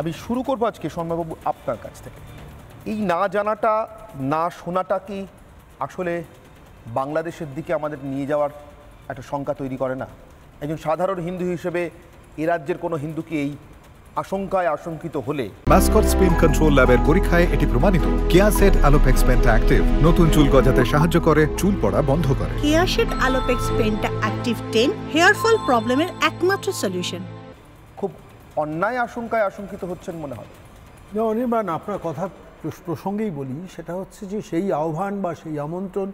আমি শুরু করবো আজকে সন্মাবাবু আপনার কাছ থেকে এই না জানাটা না শোনাটা কি আসলে বাংলাদেশের দিকে আমাদের নিয়ে যাওয়ার একটা শঙ্কা তৈরি করে না একজন সাধারণ হিন্দু হিসেবে এ রাজ্যের কোনো হিন্দুকে এই আশঙ্কায় আশঙ্কিত হলে মাসকট স্পিন কন্ট্রোল ল্যাবের পরীক্ষায় এটি প্রমাণিত কিয়াসেট অ্যালোপেক্স পেন্টা অ্যাক্টিভ নতুন চুল গজাতে সাহায্য করে চুল পড়া বন্ধ করে কিয়াসেট Alopex penta active ten hair fall প্রবলেমের একমাত্র সলিউশন অন্যায় আশঙ্কায় আশঙ্কিত হচ্ছেন মনে হয় না অনির্বাণ আপনার কথা প্রসঙ্গেই বলি সেটা হচ্ছে যে সেই আহ্বান বা সেই আমন্ত্রণ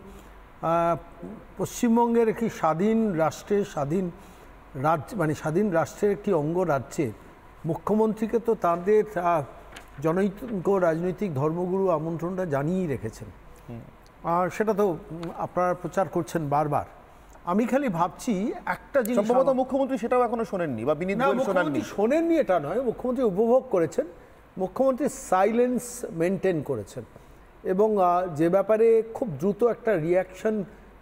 পশ্চিমবঙ্গের একটি স্বাধীন রাষ্ট্রের স্বাধীন রাজ্য মানে স্বাধীন রাষ্ট্রের একটি অঙ্গ রাজ্যের মুখ্যমন্ত্রীকে তো তাদের জনৈতিক রাজনৈতিক ধর্মগুরু আমন্ত্রণটা জানিয়েই রেখেছেন আর সেটা তো আপনারা প্রচার করছেন বারবার আমি খালি ভাবছি একটা জিনিস সম্ভবত মুখ্যমন্ত্রী সেটাও এখনো শোনেননি বা বিনীত শোনেননি শোনেননি এটা নয় মুখ্যমন্ত্রী উপভোগ করেছেন মুখ্যমন্ত্রী সাইলেন্স মেনটেন করেছেন এবং যে ব্যাপারে খুব দ্রুত একটা রিয়াকশন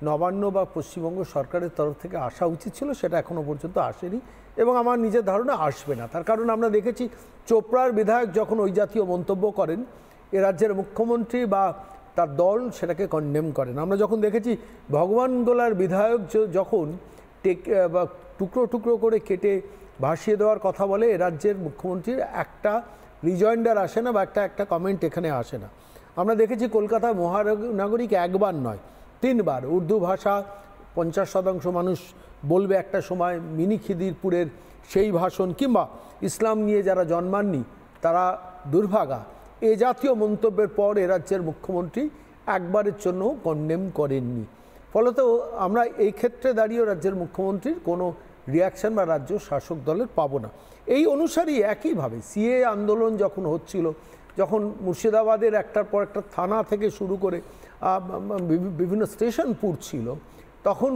নবান্ন বা পশ্চিমবঙ্গ সরকারের তরফ থেকে আসা উচিত ছিল সেটা এখনও পর্যন্ত আসেনি এবং আমার নিজের ধারণা আসবে না তার কারণ আমরা দেখেছি চোপড়ার বিধায়ক যখন ওই জাতীয় মন্তব্য করেন এ রাজ্যের মুখ্যমন্ত্রী বা তার দল সেটাকে কন্ডেম করেন আমরা যখন দেখেছি ভগবান গোলার বিধায়ক যখন টেক বা টুকরো টুকরো করে কেটে ভাসিয়ে দেওয়ার কথা বলে রাজ্যের মুখ্যমন্ত্রীর একটা রিজয়েন্ডার আসে না বা একটা একটা কমেন্ট এখানে আসে না আমরা দেখেছি কলকাতা মহানগরীকে একবার নয় তিনবার উর্দু ভাষা পঞ্চাশ শতাংশ মানুষ বলবে একটা সময় মিনি খিদিরপুরের সেই ভাষণ কিংবা ইসলাম নিয়ে যারা জন্মাননি তারা দুর্ভাগা এ জাতীয় মন্তব্যের পর এ রাজ্যের মুখ্যমন্ত্রী একবারের জন্য কন্ডেম করেননি ফলত আমরা এই ক্ষেত্রে দাঁড়িয়ে রাজ্যের মুখ্যমন্ত্রীর কোনো রিয়াকশান বা রাজ্য শাসক দলের পাবো না এই অনুসারী একইভাবে সিএ আন্দোলন যখন হচ্ছিল যখন মুর্শিদাবাদের একটার পর একটা থানা থেকে শুরু করে বিভিন্ন স্টেশন পুড়ছিল তখন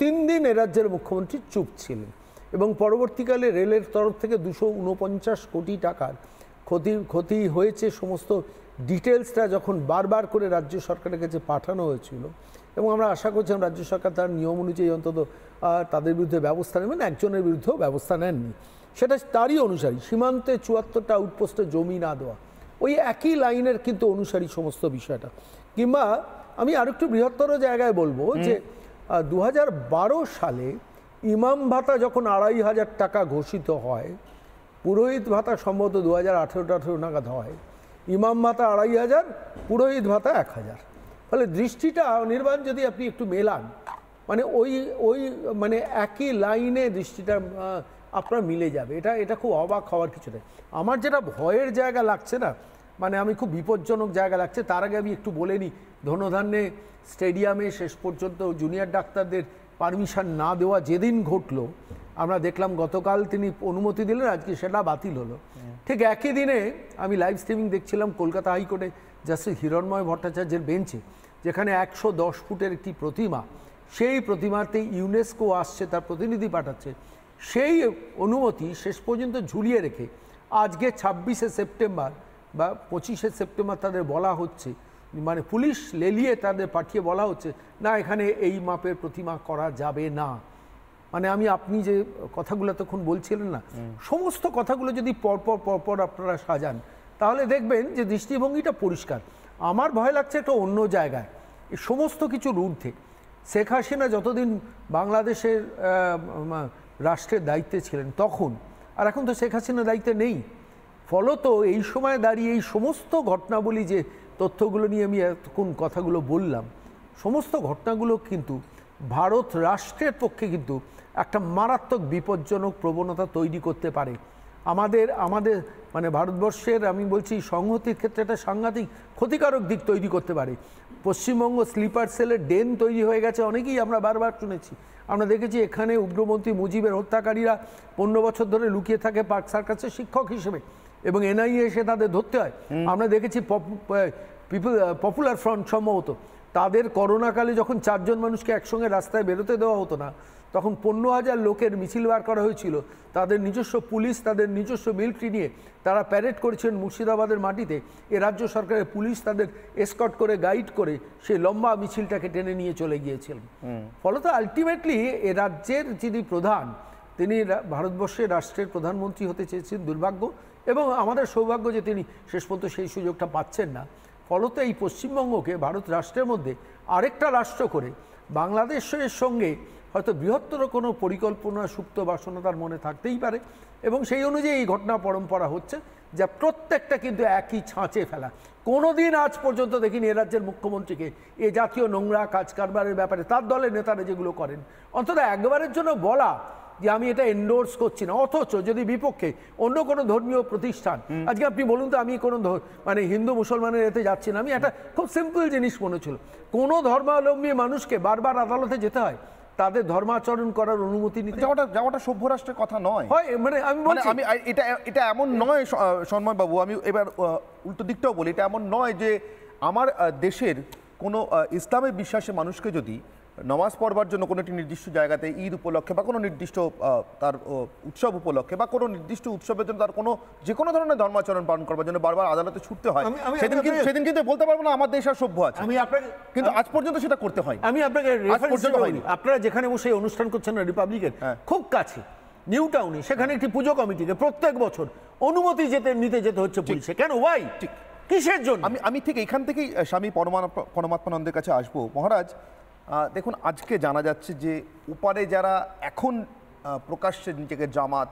তিন দিন এ রাজ্যের মুখ্যমন্ত্রী চুপ ছিলেন এবং পরবর্তীকালে রেলের তরফ থেকে দুশো কোটি টাকার ক্ষতি ক্ষতি হয়েছে সমস্ত ডিটেলসটা যখন বারবার করে রাজ্য সরকারের কাছে পাঠানো হয়েছিল এবং আমরা আশা করছিলাম রাজ্য সরকার তার নিয়ম অনুযায়ী অন্তত তাদের বিরুদ্ধে ব্যবস্থা নেবেন মানে একজনের বিরুদ্ধেও ব্যবস্থা নেননি সেটা তারই অনুসারী সীমান্তে চুয়াত্তরটা আউটপোস্টে জমি না দেওয়া ওই একই লাইনের কিন্তু অনুসারী সমস্ত বিষয়টা কিংবা আমি আরেকটু বৃহত্তর জায়গায় বলবো যে দু সালে ইমাম ভাতা যখন আড়াই হাজার টাকা ঘোষিত হয় পুরোহিত ভাতা সম্ভবত দু হাজার আঠেরো আঠেরো নাগাদ হয় ইমাম ভাতা আড়াই হাজার পুরোহিত ভাতা এক হাজার ফলে দৃষ্টিটা নির্বাণ যদি আপনি একটু মেলান মানে ওই ওই মানে একই লাইনে দৃষ্টিটা আপনার মিলে যাবে এটা এটা খুব অবাক হওয়ার কিছু নেই আমার যেটা ভয়ের জায়গা লাগছে না মানে আমি খুব বিপজ্জনক জায়গা লাগছে তার আগে আমি একটু বলে নিই ধনধান্যে স্টেডিয়ামে শেষ পর্যন্ত জুনিয়র ডাক্তারদের পারমিশন না দেওয়া যেদিন ঘটলো আমরা দেখলাম গতকাল তিনি অনুমতি দিলেন আজকে সেটা বাতিল হলো হ্যাঁ। ঠিক একই দিনে আমি লাইভ স্ট্রিমিং দেখছিলাম কলকাতা হাইকোর্টে জাস্টিস হিরণময় ভট্টাচার্যের বেঞ্চে যেখানে একশো দশ ফুটের একটি প্রতিমা সেই প্রতিমাতে ইউনেস্কো আসছে তার প্রতিনিধি পাঠাচ্ছে সেই অনুমতি শেষ পর্যন্ত ঝুলিয়ে রেখে আজকে ছাব্বিশে সেপ্টেম্বর বা পঁচিশে সেপ্টেম্বর তাদের বলা হচ্ছে মানে পুলিশ লেলিয়ে তাদের পাঠিয়ে বলা হচ্ছে না এখানে এই মাপের প্রতিমা করা যাবে না মানে আমি আপনি যে কথাগুলো তখন বলছিলেন না সমস্ত কথাগুলো যদি পরপর পরপর আপনারা সাজান তাহলে দেখবেন যে দৃষ্টিভঙ্গিটা পরিষ্কার আমার ভয় লাগছে একটা অন্য জায়গায় এই সমস্ত কিছুর ঊর্ধ্বে শেখ হাসিনা যতদিন বাংলাদেশের রাষ্ট্রের দায়িত্বে ছিলেন তখন আর এখন তো শেখ হাসিনা দায়িত্বে নেই ফলত এই সময় দাঁড়িয়ে এই সমস্ত ঘটনাবলী যে তথ্যগুলো নিয়ে আমি এতক্ষণ কথাগুলো বললাম সমস্ত ঘটনাগুলো কিন্তু ভারত রাষ্ট্রের পক্ষে কিন্তু একটা মারাত্মক বিপজ্জনক প্রবণতা তৈরি করতে পারে আমাদের আমাদের মানে ভারতবর্ষের আমি বলছি সংহতির ক্ষেত্রে একটা সাংঘাতিক ক্ষতিকারক দিক তৈরি করতে পারে পশ্চিমবঙ্গ স্লিপার সেলের ডেন তৈরি হয়ে গেছে অনেকেই আমরা বারবার শুনেছি আমরা দেখেছি এখানে উগ্রপন্থী মুজিবের হত্যাকারীরা পনেরো বছর ধরে লুকিয়ে থাকে পার্ক সার্কাসের শিক্ষক হিসেবে এবং এনআইএ এসে তাদের ধরতে হয় আমরা দেখেছি পপুলার ফ্রন্ট সম্ভবত তাদের করোনাকালে যখন চারজন মানুষকে একসঙ্গে রাস্তায় বেরোতে দেওয়া হতো না তখন পনেরো হাজার লোকের মিছিল বার করা হয়েছিল তাদের নিজস্ব পুলিশ তাদের নিজস্ব মিলিটারি নিয়ে তারা প্যারেড করেছেন মুর্শিদাবাদের মাটিতে এ রাজ্য সরকারের পুলিশ তাদের এসকট করে গাইড করে সেই লম্বা মিছিলটাকে টেনে নিয়ে চলে গিয়েছিলেন ফলত আলটিমেটলি এ রাজ্যের যিনি প্রধান তিনি ভারতবর্ষের রাষ্ট্রের প্রধানমন্ত্রী হতে চেয়েছেন দুর্ভাগ্য এবং আমাদের সৌভাগ্য যে তিনি শেষ পর্যন্ত সেই সুযোগটা পাচ্ছেন না ফলতে এই পশ্চিমবঙ্গকে ভারত রাষ্ট্রের মধ্যে আরেকটা রাষ্ট্র করে বাংলাদেশের সঙ্গে হয়তো বৃহত্তর কোনো পরিকল্পনা সুপ্ত বাসনা তার মনে থাকতেই পারে এবং সেই অনুযায়ী এই ঘটনা পরম্পরা হচ্ছে যা প্রত্যেকটা কিন্তু একই ছাঁচে ফেলা কোনো দিন আজ পর্যন্ত দেখিনি এ রাজ্যের মুখ্যমন্ত্রীকে এ জাতীয় নোংরা কাজ কারবারের ব্যাপারে তার দলের নেতারা যেগুলো করেন অন্তত একবারের জন্য বলা যে আমি এটা এন্ডোর্স করছি না অথচ যদি বিপক্ষে অন্য কোনো ধর্মীয় প্রতিষ্ঠান আজকে আপনি বলুন তো আমি কোনো মানে হিন্দু মুসলমানের এতে যাচ্ছি না আমি একটা খুব সিম্পল জিনিস মনে ছিল কোনো ধর্মাবলম্বী মানুষকে বারবার আদালতে যেতে হয় তাদের ধর্মাচরণ করার অনুমতি নিতে যাওয়াটা যাওয়াটা সভ্য রাষ্ট্রের কথা নয় হয় মানে আমি মানে বলছি আমি এটা এটা এমন নয় সন্ময় বাবু আমি এবার উল্টো দিকটাও বলি এটা এমন নয় যে আমার দেশের কোনো ইসলামের বিশ্বাসে মানুষকে যদি নমাজ পড়বার জন্য কোনো একটি নির্দিষ্ট জায়গাতে ঈদ উপলক্ষে বা কোনো নির্দিষ্ট তার উৎসব উপলক্ষে বা কোনো নির্দিষ্ট উৎসবের জন্য তার কোনো যে কোনো ধরনের ধর্মাচরণ পালন করবার জন্য বারবার আদালতে ছুটতে হয় সেদিন কিন্তু সেদিন কিন্তু বলতে পারবো না আমার দেশ আর সভ্য আছে আমি আপনাকে কিন্তু আজ পর্যন্ত সেটা করতে হয় আমি আপনাকে আপনারা যেখানে বসে অনুষ্ঠান করছেন রিপাবলিকের হ্যাঁ। খুব কাছে নিউ টাউনে সেখানে একটি পুজো কমিটিকে প্রত্যেক বছর অনুমতি যেতে নিতে যেতে হচ্ছে পুলিশে কেন ওয়াই ঠিক কিসের জন্য আমি আমি ঠিক এখান থেকেই স্বামী পরমাত্মানন্দের কাছে আসবো মহারাজ দেখুন আজকে জানা যাচ্ছে যে ওপারে যারা এখন প্রকাশ্যে নিজেকে জামাত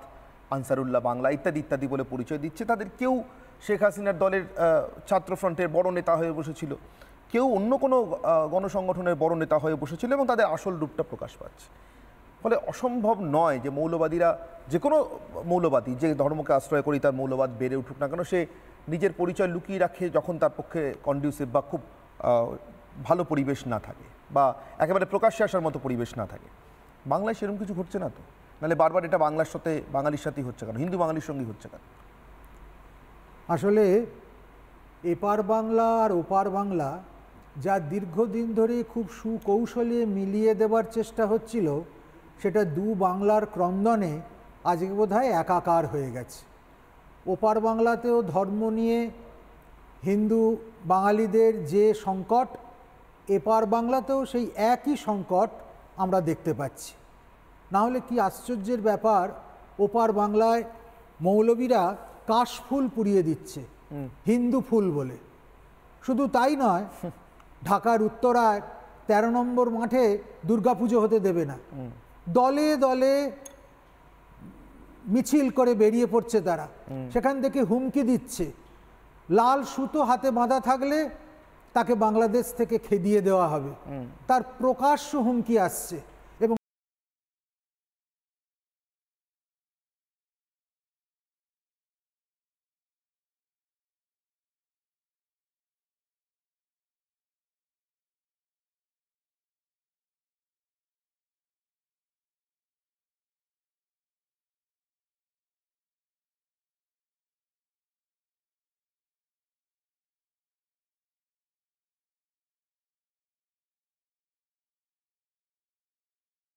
আনসারুল্লাহ বাংলা ইত্যাদি ইত্যাদি বলে পরিচয় দিচ্ছে তাদের কেউ শেখ হাসিনার দলের ছাত্রফ্রন্টের বড় নেতা হয়ে বসেছিল কেউ অন্য কোনো গণসংগঠনের বড় নেতা হয়ে বসেছিল এবং তাদের আসল রূপটা প্রকাশ পাচ্ছে ফলে অসম্ভব নয় যে মৌলবাদীরা যে কোনো মৌলবাদী যে ধর্মকে আশ্রয় করি তার মৌলবাদ বেড়ে উঠুক না কেন সে নিজের পরিচয় লুকিয়ে রাখে যখন তার পক্ষে কন্ডিউসিভ বা খুব ভালো পরিবেশ না থাকে বা একেবারে প্রকাশ্যে আসার মতো পরিবেশ না থাকে বাংলায় সেরকম কিছু ঘটছে না তো নাহলে বারবার এটা বাংলার সাথে বাঙালির সাথেই হচ্ছে কেন হিন্দু বাঙালির সঙ্গেই হচ্ছে কেন আসলে এপার বাংলা আর ওপার বাংলা যা দীর্ঘদিন ধরে খুব সুকৌশলে মিলিয়ে দেবার চেষ্টা হচ্ছিল সেটা দু বাংলার ক্রন্দনে আজকে হয় একাকার হয়ে গেছে ওপার বাংলাতেও ধর্ম নিয়ে হিন্দু বাঙালিদের যে সংকট এপার বাংলাতেও সেই একই সংকট আমরা দেখতে পাচ্ছি না হলে কি আশ্চর্যের ব্যাপার ওপার বাংলায় মৌলবীরা কাশফুল পুড়িয়ে দিচ্ছে হিন্দু ফুল বলে শুধু তাই নয় ঢাকার উত্তরায় ১৩ নম্বর মাঠে দুর্গাপুজো হতে দেবে না দলে দলে মিছিল করে বেরিয়ে পড়ছে তারা সেখান থেকে হুমকি দিচ্ছে লাল সুতো হাতে বাঁধা থাকলে তাকে বাংলাদেশ থেকে খেদিয়ে দেওয়া হবে তার প্রকাশ্য হুমকি আসছে